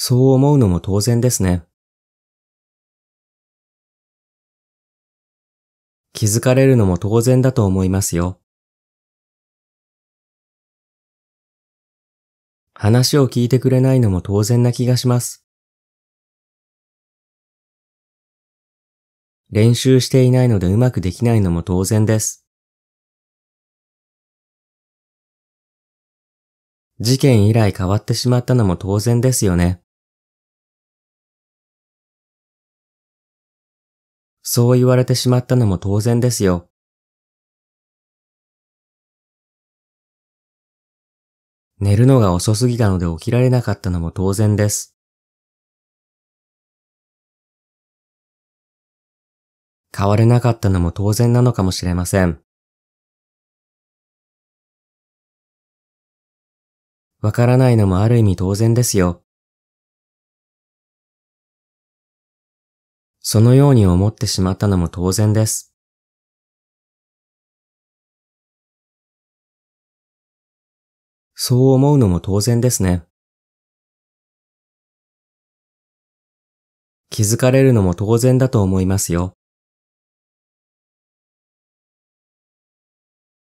そう思うのも当然ですね。気づかれるのも当然だと思いますよ。話を聞いてくれないのも当然な気がします。練習していないのでうまくできないのも当然です。事件以来変わってしまったのも当然ですよね。そう言われてしまったのも当然ですよ。寝るのが遅すぎたので起きられなかったのも当然です。変われなかったのも当然なのかもしれません。わからないのもある意味当然ですよ。そのように思ってしまったのも当然です。そう思うのも当然ですね。気づかれるのも当然だと思いますよ。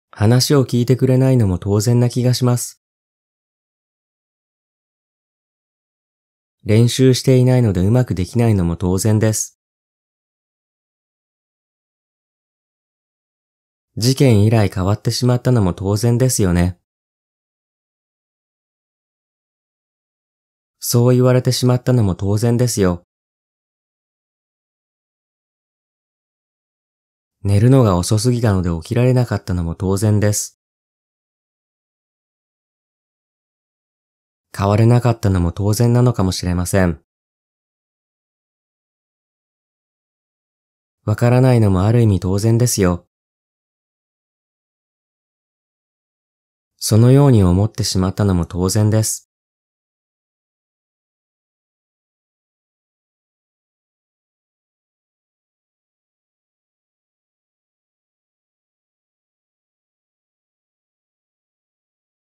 話を聞いてくれないのも当然な気がします。練習していないのでうまくできないのも当然です。事件以来変わってしまったのも当然ですよね。そう言われてしまったのも当然ですよ。寝るのが遅すぎたので起きられなかったのも当然です。変われなかったのも当然なのかもしれません。わからないのもある意味当然ですよ。そのように思ってしまったのも当然です。